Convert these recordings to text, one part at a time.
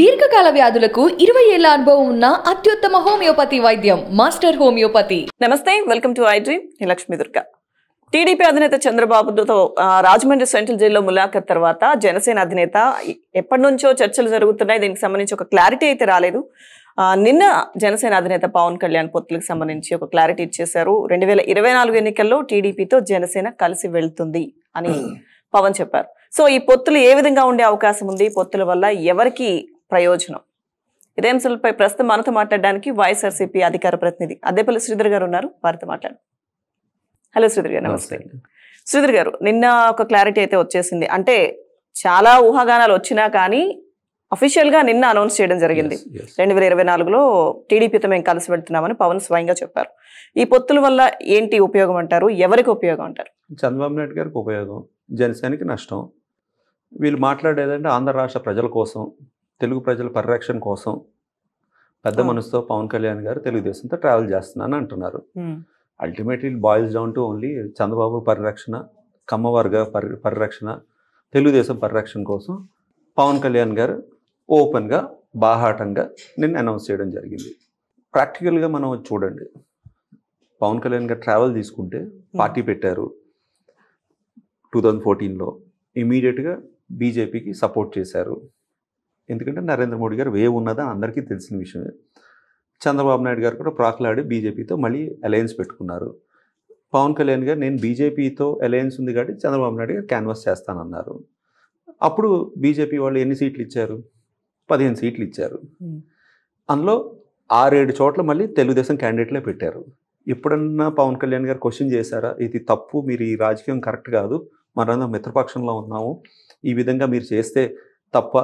దీర్ఘకాల వ్యాధులకు ఇరవై ఏళ్ల అనుభవం ఉన్న అత్యుత్తమ హోమియోపతి వైద్యం మాస్టర్ హోమియోపతి నమస్తే welcome to iDream Lakshmi Durga TDP అధినేత చంద్రబాబుతో రాజమండ్రి సెంట్రల్ జైల్లో ములాఖత్ తర్వాత జనసేన అధినేత ఎప్పటి నుంచో చర్చలు జరుగుతున్నాయి దీనికి సంబంధించి ఒక క్లారిటీ అయితే రాలేదు నిన్న జనసేన అధినేత పవన్ కళ్యాణ్ పొత్తులకు సంబంధించి ఒక క్లారిటీ ఇచ్చేశారు రెండు వేల ఇరవై నాలుగు ఎన్నికల్లో టీడీపీతో జనసేన కలిసి వెళ్తుంది అని hmm. పవన్ చెప్పారు సో ఈ పొత్తులు ఏ విధంగా ఉండే అవకాశం ఉంది పొత్తుల వల్ల ఎవరికి ప్రయోజనం ఇదే అంశాలపై ప్రస్తుతం మనతో మాట్లాడడానికి వైఎస్ఆర్సీపీ అధికార ప్రతినిధి అద్దెపల్లి శ్రీధర్ గారు ఉన్నారు వారితో మాట్లాడు హలో శ్రీధర్ గారు నమస్తే శ్రీధర్ గారు నిన్న ఒక క్లారిటీ అయితే వచ్చేసింది అంటే చాలా ఊహాగానాలు వచ్చినా కానీ అఫీషియల్గా నిన్న అనౌన్స్ చేయడం జరిగింది రెండు వేల ఇరవై నాలుగులో టీడీపీతో మేము కలిసి పెడుతున్నామని పవన్ స్వయంగా చెప్పారు ఈ పొత్తుల వల్ల ఏంటి ఉపయోగం అంటారు ఎవరికి ఉపయోగం అంటారు చంద్రబాబు నాయుడు గారికి ఉపయోగం జనసేనకి నష్టం వీళ్ళు మాట్లాడేదంటే ఆంధ్ర రాష్ట్ర ప్రజల కోసం తెలుగు ప్రజల పరిరక్షణ కోసం పెద్ద మనసుతో పవన్ కళ్యాణ్ గారు తెలుగుదేశంతో ట్రావెల్ చేస్తున్నాను అంటున్నారు ultimately boils down to only Chandrababu పరిరక్షణ కమ్మవర్గ పరి పరిరక్షణ తెలుగుదేశం పరిరక్షణ కోసం పవన్ కళ్యాణ్ గారు ఓపెన్గా బాహాటంగా నేను అనౌన్స్ చేయడం జరిగింది ప్రాక్టికల్గా మనం చూడండి పవన్ కళ్యాణ్ గారు ట్రావెల్ తీసుకుంటే పార్టీ పెట్టారు టూ థౌజండ్ ఫోర్టీన్లో ఇమీడియట్గా బీజేపీకి సపోర్ట్ చేశారు ఎందుకంటే నరేంద్ర మోడీ గారు వేవ్ ఉన్నదా అందరికీ తెలిసిన విషయమే చంద్రబాబు నాయుడు గారు కూడా ప్రాకులాడి బీజేపీతో మళ్ళీ అలయన్స్ పెట్టుకున్నారు పవన్ కళ్యాణ్ గారు నేను బీజేపీతో అలయన్స్ ఉంది కాబట్టి చంద్రబాబు నాయుడు గారు క్యాన్వాస్ చేస్తానన్నారు అప్పుడు బీజేపీ వాళ్ళు ఎన్ని సీట్లు ఇచ్చారు పదిహేను సీట్లు ఇచ్చారు అందులో ఆరేడు చోట్ల మళ్ళీ తెలుగుదేశం క్యాండిడేట్లే పెట్టారు ఎప్పుడన్నా పవన్ కళ్యాణ్ గారు క్వశ్చన్ చేశారా ఇది తప్పు మీరు ఈ రాజకీయం కరెక్ట్ కాదు మనందరం మిత్రపక్షంలో ఉన్నాము ఈ విధంగా మీరు చేస్తే తప్ప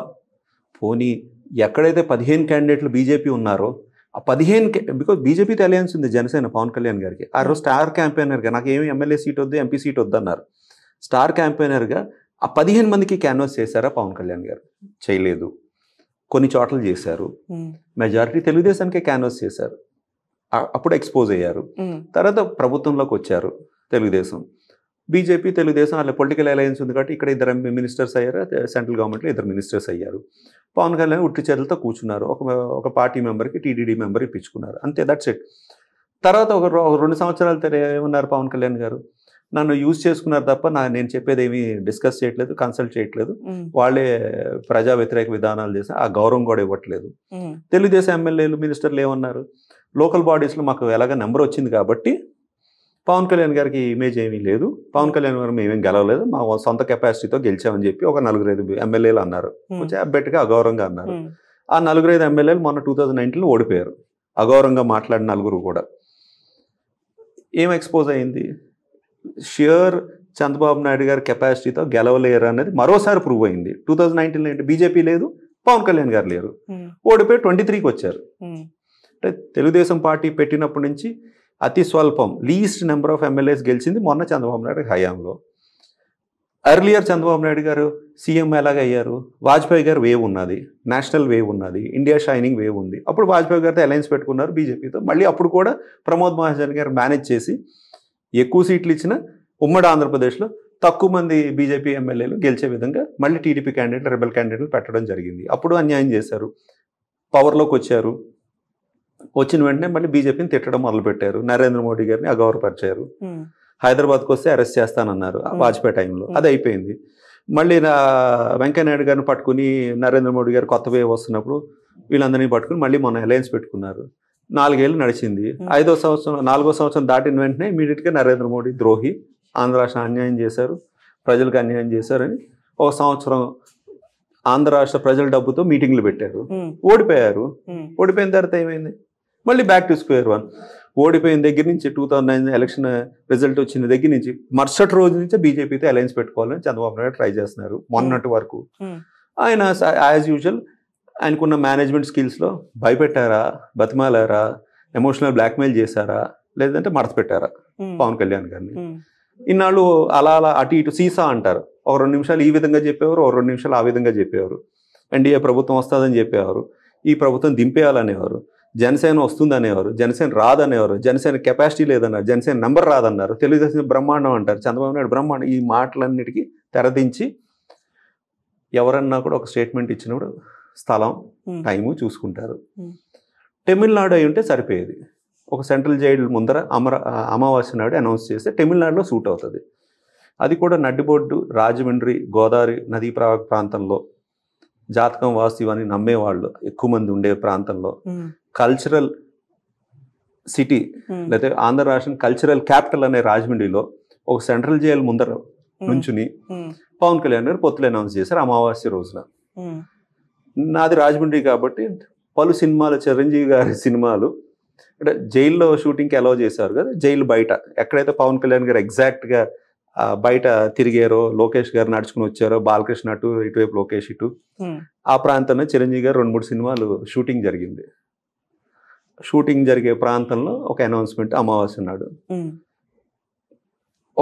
పోనీ ఎక్కడైతే పదిహేను క్యాండిడేట్లు బీజేపీ ఉన్నారో ఆ పదిహేను బికాజ్ బీజేపీ అలయన్స్ ఉంది జనసేన పవన్ కళ్యాణ్ గారికి ఆ రోజు స్టార్ క్యాంపెయినర్గా నాకు ఏమి ఎమ్మెల్యే సీట్ వద్దు ఎంపీ సీట్ వద్దన్నారు స్టార్ క్యాంపెయినర్గా ఆ పదిహేను మందికి క్యాన్వాస్ చేశారా పవన్ కళ్యాణ్ గారు చేయలేదు కొన్ని చోట్ల చేశారు మెజారిటీ తెలుగుదేశానికే క్యాన్వాస్ చేశారు అప్పుడు ఎక్స్పోజ్ అయ్యారు తర్వాత ప్రభుత్వంలోకి వచ్చారు తెలుగుదేశం బీజేపీ తెలుగుదేశం అలా పొలిటికల్ అలయన్స్ ఉంది కాబట్టి ఇక్కడ ఇద్దరు మినిస్టర్స్ అయ్యారు సెంట్రల్ గవర్నమెంట్లో ఇద్దరు మినిస్టర్స్ అయ్యారు పవన్ కళ్యాణ్ ఉట్టి చేతులతో కూర్చున్నారు ఒక ఒక పార్టీ మెంబర్కి టీడీడీ మెంబర్ ఇప్పించుకున్నారు అంతే దట్స్ ఇట్ తర్వాత ఒక రెండు సంవత్సరాల ఏమన్నారు పవన్ కళ్యాణ్ గారు నన్ను యూజ్ చేసుకున్నారు తప్ప నా నేను చెప్పేది ఏమీ డిస్కస్ చేయట్లేదు కన్సల్ట్ చేయట్లేదు వాళ్ళే ప్రజా వ్యతిరేక విధానాలు చేసి ఆ గౌరవం కూడా ఇవ్వట్లేదు తెలుగుదేశం ఎమ్మెల్యేలు మినిస్టర్లు ఏమన్నారు లోకల్ బాడీస్లో మాకు ఎలాగ నెంబర్ వచ్చింది కాబట్టి పవన్ కళ్యాణ్ గారికి ఇమేజ్ ఏమీ లేదు పవన్ కళ్యాణ్ గారు మేమేం గెలవలేదు మా సొంత కెపాసిటీతో గెలిచామని చెప్పి ఒక నలుగురు ఐదు ఎమ్మెల్యేలు అన్నారు కొంచెం అబ్బెట్గా అగౌరవంగా అన్నారు ఆ నలుగురు ఐదు ఎమ్మెల్యేలు మొన్న టూ థౌజండ్ నైన్టీన్లో ఓడిపోయారు అగౌరవంగా మాట్లాడిన నలుగురు కూడా ఏం ఎక్స్పోజ్ అయింది షియర్ చంద్రబాబు నాయుడు గారి కెపాసిటీతో గెలవలేరు అనేది మరోసారి ప్రూవ్ అయింది టూ థౌజండ్ నైన్టీన్లో ఏంటి బీజేపీ లేదు పవన్ కళ్యాణ్ గారు లేరు ఓడిపోయి ట్వంటీ త్రీకి వచ్చారు అంటే తెలుగుదేశం పార్టీ పెట్టినప్పటి నుంచి అతి స్వల్పం లీస్ట్ నెంబర్ ఆఫ్ ఎమ్మెల్యేస్ గెలిచింది మొన్న చంద్రబాబు నాయుడు హయాంలో అర్లియర్ చంద్రబాబు నాయుడు గారు సీఎం ఎలాగ అయ్యారు వాజ్పేయి గారు వేవ్ ఉన్నది నేషనల్ వేవ్ ఉన్నది ఇండియా షైనింగ్ వేవ్ ఉంది అప్పుడు వాజ్పేయి గారితో అలయన్స్ పెట్టుకున్నారు బీజేపీతో మళ్ళీ అప్పుడు కూడా ప్రమోద్ మహాజన్ గారు మేనేజ్ చేసి ఎక్కువ సీట్లు ఇచ్చిన ఉమ్మడి ఆంధ్రప్రదేశ్లో తక్కువ మంది బీజేపీ ఎమ్మెల్యేలు గెలిచే విధంగా మళ్ళీ టీడీపీ క్యాండిడేట్లు రెబల్ క్యాండిడేట్లు పెట్టడం జరిగింది అప్పుడు అన్యాయం చేశారు పవర్లోకి వచ్చారు వచ్చిన వెంటనే మళ్ళీ బీజేపీని తిట్టడం మొదలుపెట్టారు నరేంద్ర మోడీ గారిని అగౌరవపరిచారు హైదరాబాద్కి వస్తే అరెస్ట్ చేస్తానన్నారు వాజ్పేయి టైంలో అది అయిపోయింది మళ్ళీ నా వెంకయ్యనాయుడు గారిని పట్టుకుని నరేంద్ర మోడీ గారు కొత్త వే వస్తున్నప్పుడు వీళ్ళందరినీ పట్టుకుని మళ్ళీ మొన్న అలయన్స్ పెట్టుకున్నారు నాలుగేళ్ళు నడిచింది ఐదో సంవత్సరం నాలుగో సంవత్సరం దాటిన వెంటనే ఇమీడియట్గా నరేంద్ర మోడీ ద్రోహి ఆంధ్ర రాష్ట్రం అన్యాయం చేశారు ప్రజలకు అన్యాయం చేశారని ఒక సంవత్సరం ఆంధ్ర రాష్ట్ర ప్రజల డబ్బుతో మీటింగ్లు పెట్టారు ఓడిపోయారు ఓడిపోయిన తర్వాత ఏమైంది మళ్ళీ బ్యాక్ టు స్క్వేర్ వన్ ఓడిపోయిన దగ్గర నుంచి two thousand nine election result వచ్చిన దగ్గర నుంచి మరుసటి రోజు నుంచి బీజేపీతో అలయన్స్ పెట్టుకోవాలని చంద్రబాబు నాయుడు ట్రై చేస్తున్నారు మొన్నటి వరకు hmm. ఆయన యాజ్ యూజువల్ ఆయనకున్న మేనేజ్మెంట్ స్కిల్స్లో భయపెట్టారా బతిమాలారా ఎమోషనల్ బ్లాక్మెయిల్ చేశారా లేదంటే మడత పెట్టారా hmm. పవన్ కళ్యాణ్ గారిని hmm. ఇన్నాళ్ళు అలా అలా అటు ఇటు సీసా అంటారు ఒక రెండు నిమిషాలు ఈ విధంగా చెప్పేవారు ఒక రెండు నిమిషాలు ఆ విధంగా చెప్పేవారు ఎన్డీఏ ప్రభుత్వం వస్తుందని చెప్పేవారు ఈ ప్రభుత్వం దింపేయాలనేవారు జనసేన వస్తుందనేవారు జనసేన రాదనేవారు జనసేన కెపాసిటీ లేదన్నారు జనసేన నెంబర్ రాదన్నారు తెలుగుదేశం బ్రహ్మాండం అంటారు చంద్రబాబు నాయుడు బ్రహ్మాండం ఈ మాటలన్నిటికీ తెరదించి ఎవరన్నా కూడా ఒక స్టేట్మెంట్ ఇచ్చినప్పుడు స్థలం టైము చూసుకుంటారు తమిళనాడు అయి ఉంటే సరిపోయేది ఒక సెంట్రల్ జైలు ముందర అమర అమావాస్య నాడు అనౌన్స్ చేస్తే తమిళనాడులో సూట్ అవుతుంది అది కూడా నడ్డిబొడ్డు రాజమండ్రి గోదావరి నదీ ప్రాంతంలో జాతకం వాస్తు ఇవన్నీ నమ్మేవాళ్ళు ఎక్కువ మంది ఉండే ప్రాంతంలో కల్చరల్ సిటీ లేదా ఆంధ్ర రాష్ట్రం కల్చరల్ క్యాపిటల్ అనే రాజమండ్రిలో ఒక సెంట్రల్ జైలు ముందర hmm. నుంచుని hmm. పవన్ కళ్యాణ్ గారు పొత్తులు అనౌన్స్ చేశారు అమావాస్య రోజున hmm. నాది రాజమండ్రి కాబట్టి పలు సినిమాలు చిరంజీవి గారి సినిమాలు అంటే జైల్లో షూటింగ్కి అలౌ చేశారు కదా జైలు బయట ఎక్కడైతే పవన్ కళ్యాణ్ గారు ఎగ్జాక్ట్గా బయట తిరిగారో లోకేష్ గారు నడుచుకుని వచ్చారో బాలకృష్ణ అటు ఇటువైపు లోకేష్ ఇటు ఆ ప్రాంతంలో చిరంజీవి గారు రెండు మూడు సినిమాలు షూటింగ్ జరిగింది షూటింగ్ జరిగే ప్రాంతంలో ఒక అనౌన్స్మెంట్ అమావాస్య నాడు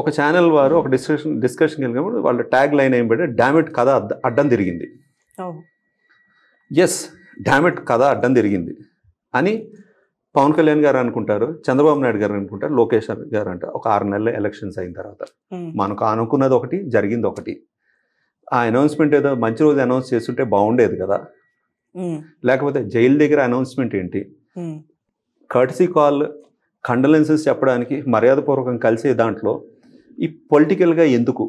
ఒక ఛానల్ వారు ఒక డిస్కషన్ డిస్కషన్ వెళ్ళినప్పుడు వాళ్ళ ట్యాగ్ లైన్ ఏం పెట్టి డామిట్ కథ అడ్డం తిరిగింది ఎస్ డామిట్ కథ అడ్డం తిరిగింది అని పవన్ కళ్యాణ్ గారు అనుకుంటారు చంద్రబాబు నాయుడు గారు అనుకుంటారు లోకేష్ గారు అంటారు ఒక ఆరు నెలల ఎలక్షన్స్ అయిన తర్వాత మనకు అనుకున్నది ఒకటి జరిగింది ఒకటి ఆ అనౌన్స్మెంట్ ఏదో మంచి రోజు అనౌన్స్ చేస్తుంటే బాగుండేది కదా లేకపోతే జైలు దగ్గర అనౌన్స్మెంట్ ఏంటి కర్టసీ కాల్ కండలెన్సెస్ చెప్పడానికి మర్యాదపూర్వకం కలిసే దాంట్లో ఈ పొలిటికల్గా ఎందుకు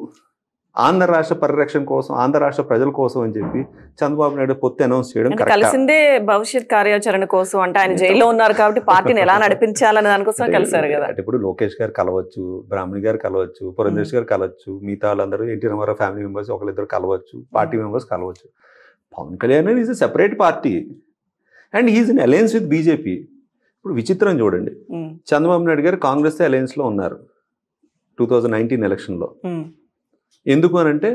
ఆంధ్ర రాష్ట్ర పరిరక్షణ కోసం ఆంధ్ర రాష్ట్ర ప్రజల కోసం అని చెప్పి చంద్రబాబు నాయుడు పొత్తి అనౌన్స్ చేయడం కలిసిందే భవిష్యత్ కార్యాచరణ కోసం అంటే ఆయన జైల్లో ఉన్నారు కాబట్టి పార్టీని ఎలా నడిపించాలని దానికోసం కలిసారు కదా అంటే ఇప్పుడు లోకేష్ గారు కలవచ్చు బ్రాహ్మణి గారు కలవచ్చు పురంజేష్ గారు కలవచ్చు మిగతా వాళ్ళందరూ ఎన్టీ రామారావు ఫ్యామిలీ మెంబర్స్ ఒకరిద్దరు కలవచ్చు పార్టీ మెంబర్స్ కలవచ్చు Pawan Kalyan is separate party and is in alliance with BJP ఇప్పుడు విచిత్రం చూడండి చంద్రబాబు నాయుడు గారు కాంగ్రెస్ లో ఉన్నారు టూ థౌజండ్ నైన్టీన్ ఎలక్షన్లో ఎందుకు అని అంటే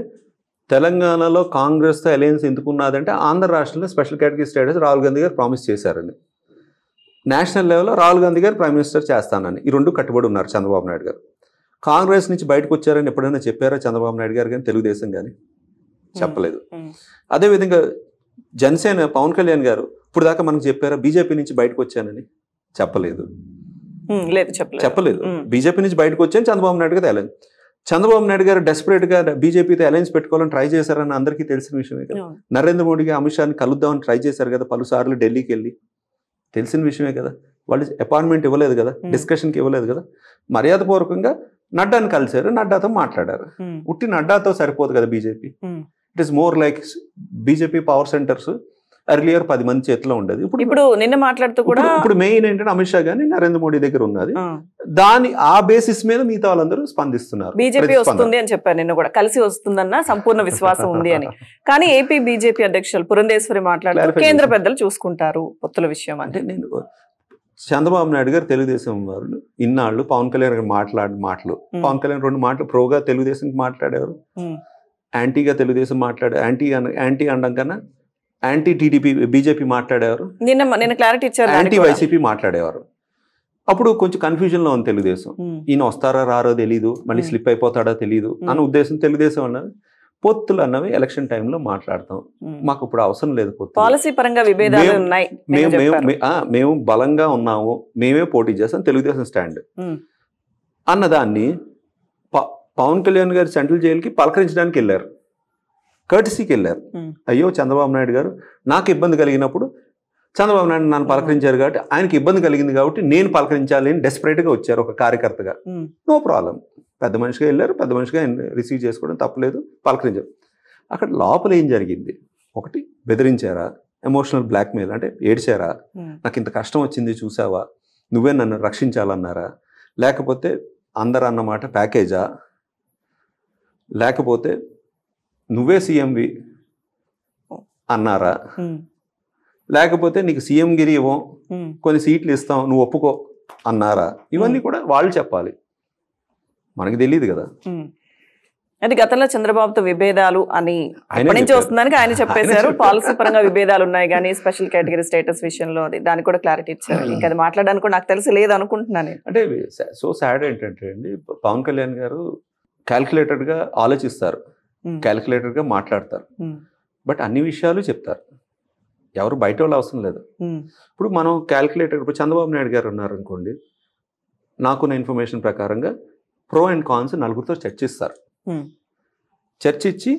తెలంగాణలో కాంగ్రెస్తో అలయన్స్ ఎందుకున్నదంటే ఆంధ్ర రాష్ట్రంలో special category status Rahul Gandhi గారు ప్రామిస్ చేశారని నేషనల్ లెవెల్లో రాహుల్ గాంధీ గారు ప్రైమ్ మినిస్టర్ చేస్తానని ఈ రెండు కట్టుబడి ఉన్నారు చంద్రబాబు నాయుడు గారు కాంగ్రెస్ నుంచి బయటకు వచ్చారని ఎప్పుడైనా చెప్పారా చంద్రబాబు నాయుడు గారు కానీ తెలుగుదేశం కానీ చెప్పలేదు అదేవిధంగా జనసేన పవన్ కళ్యాణ్ గారు ఇప్పుడు దాకా మనకు చెప్పారా బీజేపీ నుంచి బయటకు వచ్చానని చెప్పలేదు లేదు చెప్పలేదు చెప్పలేదు బీజేపీ నుంచి బయటకు వచ్చాను చంద్రబాబు నాయుడు గారు అలయన్స్ చంద్రబాబు నాయుడు గారు డెస్పరేట్ గా బీజేపీతో అలయన్స్ పెట్టుకోవాలని ట్రై చేశారని అందరికీ తెలిసిన విషయమే కదా నరేంద్ర మోడీకి అమిత్ షాని కలుద్దామని ట్రై చేశారు కదా పలుసార్లు ఢిల్లీకి వెళ్ళి తెలిసిన విషయమే కదా వాళ్ళు అపాయింట్మెంట్ ఇవ్వలేదు కదా డిస్కషన్కి ఇవ్వలేదు కదా మర్యాదపూర్వకంగా నడ్డాని కలిశారు నడ్డాతో మాట్లాడారు ఉట్టి నడ్డాతో సరిపోదు కదా BJP it is more like BJP power centres earlier పది మంది చేతిలో ఉండేది ఇప్పుడు ఇప్పుడు నిన్న మాట్లాడుతూ కూడా ఇప్పుడు మెయిన్ ఏంటంటే అమిత్ షా గానీ నరేంద్ర మోడీ దగ్గర ఉన్నది దాని ఆ బేసిస్ మీద మిగతా వాళ్ళందరూ స్పందిస్తున్నారు బీజేపీ వస్తుంది అని చెప్పారు నిన్న కూడా కలిసి వస్తుందన్న సంపూర్ణ విశ్వాసం ఉంది అని కానీ ఏపీ బీజేపీ అధ్యక్షులు పురంధేశ్వరి మాట్లాడారు కేంద్ర పెద్దలు చూసుకుంటారు పొత్తుల విషయం అంటే నేను చంద్రబాబు నాయుడు గారు తెలుగుదేశం వారు ఇన్నాళ్ళు పవన్ కళ్యాణ్ గారు మాట్లాడు మాటలు పవన్ కళ్యాణ్ రెండు మాటలు ప్రోగా తెలుగుదేశం మాట్లాడారు యాంటీగా తెలుగుదేశం మాట్లాడారు యాంటీ యాంటీ అనడం కన్నా యాంటీ టీడీపీ బీజేపీ మాట్లాడేవారు నిన్న నిన్న క్లారిటీ ఇచ్చారు యాంటీ వైసీపీ మాట్లాడేవారు అప్పుడు కొంచెం కన్ఫ్యూజన్లో ఉంది తెలుగుదేశం ఈయన వస్తారా రారో తెలీదు మళ్ళీ స్లిప్ అయిపోతాడో తెలియదు అన్న ఉద్దేశం తెలుగుదేశం అన్నది పొత్తులు అన్నవి ఎలక్షన్ టైంలో మాట్లాడతాం మాకు ఇప్పుడు అవసరం లేదు పాలసీ పరంగా విభేదాలు ఉన్నాయి మేము మేము బలంగా ఉన్నాము మేమే పోటీ చేస్తాం తెలుగుదేశం స్టాండ్ అన్నదాన్ని పవన్ కళ్యాణ్ గారి సెంట్రల్ జైలుకి పలకరించడానికి వెళ్ళారు కర్టిసీకి వెళ్ళారు అయ్యో చంద్రబాబు నాయుడు గారు నాకు ఇబ్బంది కలిగినప్పుడు చంద్రబాబు నాయుడు నన్ను పలకరించారు కాబట్టి ఆయనకి ఇబ్బంది కలిగింది కాబట్టి నేను పలకరించాలి అని డెస్పరేట్గా వచ్చారు ఒక కార్యకర్తగా నో ప్రాబ్లం పెద్ద మనిషిగా వెళ్ళారు పెద్ద మనిషిగా రిసీవ్ చేసుకోవడం తప్పలేదు పలకరించారు అక్కడ లోపల ఏం జరిగింది ఒకటి బెదిరించారా ఎమోషనల్ బ్లాక్మెయిల్ అంటే ఏడ్చారా నాకు ఇంత కష్టం వచ్చింది చూసావా నువ్వే నన్ను రక్షించాలన్నారా లేకపోతే అన్నమాట ప్యాకేజా లేకపోతే నువ్వే సీఎంవి అన్నారా లేకపోతే నీకు సీఎం గిరి ఇవ్వం కొన్ని సీట్లు ఇస్తాం నువ్వు ఒప్పుకో అన్నారా ఇవన్నీ కూడా వాళ్ళు చెప్పాలి మనకి తెలియదు కదా అంటే గతంలో చంద్రబాబుతో విభేదాలు అని నుంచి వస్తుందని ఆయన చెప్పేశారు పాలసీ పరంగా విభేదాలు ఉన్నాయి కానీ స్పెషల్ కేటగిరీ స్టేటస్ విషయంలో అది దానికి కూడా క్లారిటీ ఇచ్చారు ఇంకా అది మాట్లాడడానికి నాకు తెలిసి లేదు అనుకుంటున్నాను అంటే సో సాడ్ ఏంటంటే అండి పవన్ కళ్యాణ్ గారు క్యాల్కులేటెడ్గా ఆలోచిస్తారు క్యాలిక్యులేటర్గా మాట్లాడతారు బట్ అన్ని విషయాలు చెప్తారు ఎవరు బయట వాళ్ళు అవసరం లేదు ఇప్పుడు మనం క్యాలిక్యులేటర్ ఇప్పుడు చంద్రబాబు నాయుడు గారు ఉన్నారు అనుకోండి నాకున్న ఇన్ఫర్మేషన్ ప్రకారంగా ప్రో అండ్ కాన్స్ నలుగురితో చర్చిస్తారు చర్చించి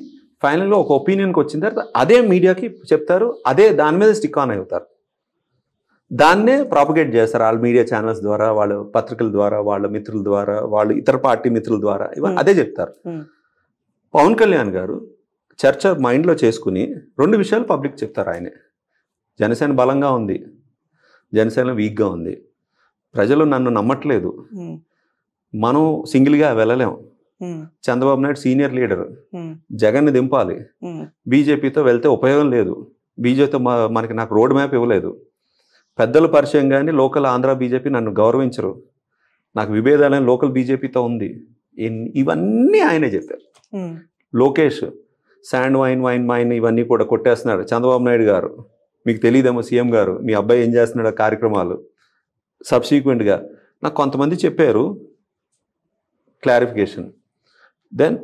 ఫైనల్గా ఒక ఒపీనియన్కి వచ్చిన తర్వాత అదే మీడియాకి చెప్తారు అదే దాని మీద స్టిక్ ఆన్ అవుతారు దాన్నే ప్రాపగేట్ చేస్తారు వాళ్ళ మీడియా ఛానల్స్ ద్వారా వాళ్ళ పత్రికల ద్వారా వాళ్ళ మిత్రుల ద్వారా వాళ్ళు ఇతర పార్టీ మిత్రుల ద్వారా ఇవన్నీ అదే చెప్తారు పవన్ కళ్యాణ్ గారు చర్చ మైండ్లో చేసుకుని రెండు విషయాలు పబ్లిక్ చెప్తారు ఆయనే జనసేన బలంగా ఉంది జనసేన వీక్గా ఉంది ప్రజలు నన్ను నమ్మట్లేదు మనం సింగిల్గా వెళ్ళలేం చంద్రబాబు నాయుడు సీనియర్ లీడర్ జగన్ని దింపాలి బీజేపీతో వెళ్తే ఉపయోగం లేదు బీజేపీతో మనకి నాకు రోడ్ మ్యాప్ ఇవ్వలేదు పెద్దల పరిచయం కానీ లోకల్ ఆంధ్ర బీజేపీ నన్ను గౌరవించరు నాకు విభేదాలైన లోకల్ బీజేపీతో ఉంది ఇవన్నీ ఆయనే చెప్పారు Lokesh sand wine wine mine ఇవన్నీ కూడా కొట్టేస్తున్నాడు చంద్రబాబు నాయుడు గారు మీకు తెలియదేమో సీఎం గారు మీ అబ్బాయి ఏం చేస్తున్నాడు కార్యక్రమాలు సబ్సీక్వెంట్గా నాకు కొంతమంది చెప్పారు క్లారిఫికేషన్ దెన్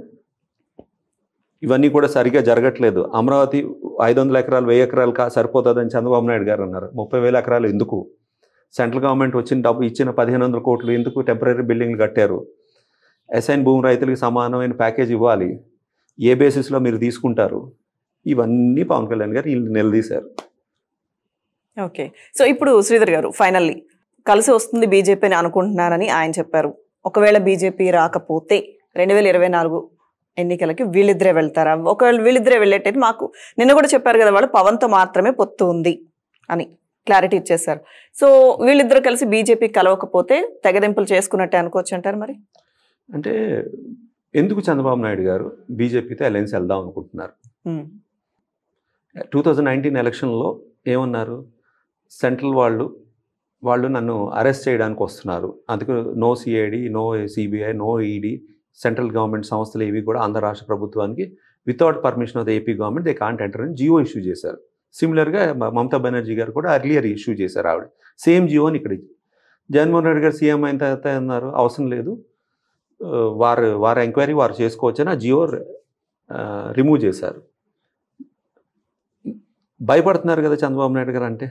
ఇవన్నీ కూడా సరిగా జరగట్లేదు అమరావతి ఐదు వందల ఎకరాలు వెయ్యి ఎకరాలు కా సరిపోతుందని చంద్రబాబు నాయుడు గారు అన్నారు ముప్పై వేల ఎకరాలు ఎందుకు సెంట్రల్ గవర్నమెంట్ వచ్చిన డబ్బు ఇచ్చిన పదిహేను వందల కోట్లు ఎందుకు టెంపరీ బిల్డింగ్లు కట్టారు అసైన్ భూమి రైతులకు సమానమైన ప్యాకేజ్ ఇవ్వాలి ఏ బేసిస్లో మీరు తీసుకుంటారు ఇవన్నీ పవన్ కళ్యాణ్ గారు వీళ్ళు నిలదీశారు ఓకే సో ఇప్పుడు శ్రీధర్ గారు ఫైనల్లీ కలిసి వస్తుంది బీజేపీ అని అనుకుంటున్నారని ఆయన చెప్పారు ఒకవేళ బీజేపీ రాకపోతే రెండు వేల ఇరవై నాలుగు ఎన్నికలకి వీళ్ళిద్దరే వెళ్తారా ఒకవేళ వీళ్ళిద్దరే వెళ్ళేటట్టు మాకు నిన్న కూడా చెప్పారు కదా వాళ్ళు పవన్తో మాత్రమే పొత్తు ఉంది అని క్లారిటీ ఇచ్చేసారు సో వీళ్ళిద్దరు కలిసి బీజేపీ కలవకపోతే తెగదింపులు చేసుకున్నట్టే అనుకోవచ్చు అంటారు మరి అంటే ఎందుకు చంద్రబాబు నాయుడు గారు బీజేపీతో అలయన్స్ వెళ్దాం అనుకుంటున్నారు టూ థౌజండ్ నైన్టీన్ ఎలక్షన్లో ఏమన్నారు సెంట్రల్ వాళ్ళు వాళ్ళు నన్ను అరెస్ట్ చేయడానికి వస్తున్నారు అందుకు no CID no CBI no ED e central government సంస్థలు ఏవి కూడా ఆంధ్ర రాష్ట్ర ప్రభుత్వానికి without permission of the AP government they can't enter అని జియో ఇష్యూ చేశారు సిమిలర్గా మమతా బెనర్జీ గారు కూడా అర్లియర్ ఇష్యూ చేశారు ఆవిడ సేమ్ జియోని ఇక్కడ జగన్మోహన్ రెడ్డి గారు సీఎం అయిన తర్వాత అన్నారు అవసరం లేదు వారు వారి ఎంక్వైరీ వారు చేసుకోవచ్చని ఆ జియో రిమూవ్ చేశారు భయపడుతున్నారు కదా చంద్రబాబు నాయుడు గారు అంటే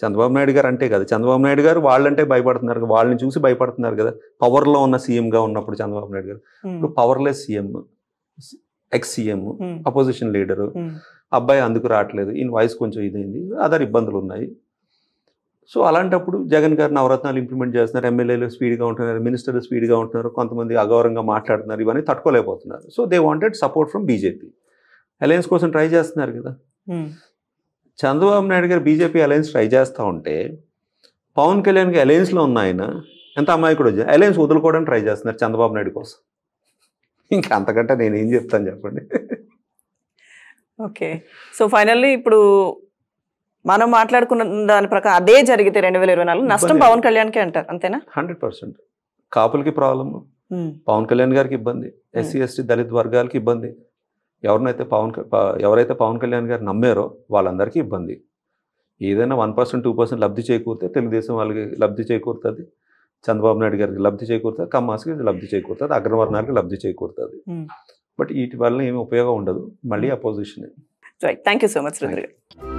చంద్రబాబు నాయుడు గారు అంటే కదా చంద్రబాబు నాయుడు గారు వాళ్ళంటే భయపడుతున్నారు వాళ్ళని చూసి భయపడుతున్నారు కదా పవర్లో ఉన్న సీఎంగా ఉన్నప్పుడు చంద్రబాబు నాయుడు గారు ఇప్పుడు powerless CM ex CM opposition leader అబ్బాయి అందుకు రావట్లేదు ఈయన వయసు కొంచెం ఇదైంది అదర్ ఇబ్బందులు ఉన్నాయి సో అలాంటప్పుడు జగన్ గారు నవరత్నాలు ఇంప్లిమెంట్ చేస్తున్నారు ఎమ్మెల్యేలు స్పీడ్గా ఉంటున్నారు మినిస్టర్లు స్పీడ్గా ఉంటున్నారు కొంతమంది అగౌరవంగా మాట్లాడుతున్నారు ఇవన్నీ తట్టుకోలేకపోతున్నారు so they wanted support from BJP alliance కోసం ట్రై చేస్తున్నారు కదా hmm. చంద్రబాబు నాయుడు గారు బీజేపీ అలయన్స్ ట్రై చేస్తూ ఉంటే పవన్ కళ్యాణ్కి అలయన్స్లో ఉన్న ఆయన ఎంత అమాయకుడు వచ్చింది అలయన్స్ వదులుకోవడానికి ట్రై చేస్తున్నారు చంద్రబాబు నాయుడు కోసం ఇంకా అంతకంటే నేను ఏం చెప్తాను చెప్పండి ఓకే సో ఫైనల్లీ ఇప్పుడు మనం మాట్లాడుకున్న దాని ప్రకారం అదే జరిగితే రెండు వేల ఇరవై నాలుగు నష్టం పవన్ కళ్యాణ్కి అంటారు అంతేనా హండ్రెడ్ పర్సెంట్ కాపులకి ప్రాబ్లమ్ పవన్ కళ్యాణ్ గారికి ఇబ్బంది ఎస్సీ ఎస్టీ దళిత్ వర్గాలకి ఇబ్బంది ఎవరినైతే పవన్ ఎవరైతే పవన్ కళ్యాణ్ గారు నమ్మారో వాళ్ళందరికీ ఇబ్బంది ఏదైనా వన్ పర్సెంట్ టూ పర్సెంట్ లబ్ధి చేకూరితే తెలుగుదేశం వాళ్ళకి లబ్ధి చేకూరుతుంది చంద్రబాబు నాయుడు గారికి లబ్ధి చేకూరుతుంది కమ్మాస్కి లబ్ధి చేకూరుతుంది అగ్రవర్ణానికి లబ్ధి చేకూరుతుంది బట్ వీటి వల్ల ఏమి ఉపయోగం ఉండదు మళ్ళీ opposition thank you so much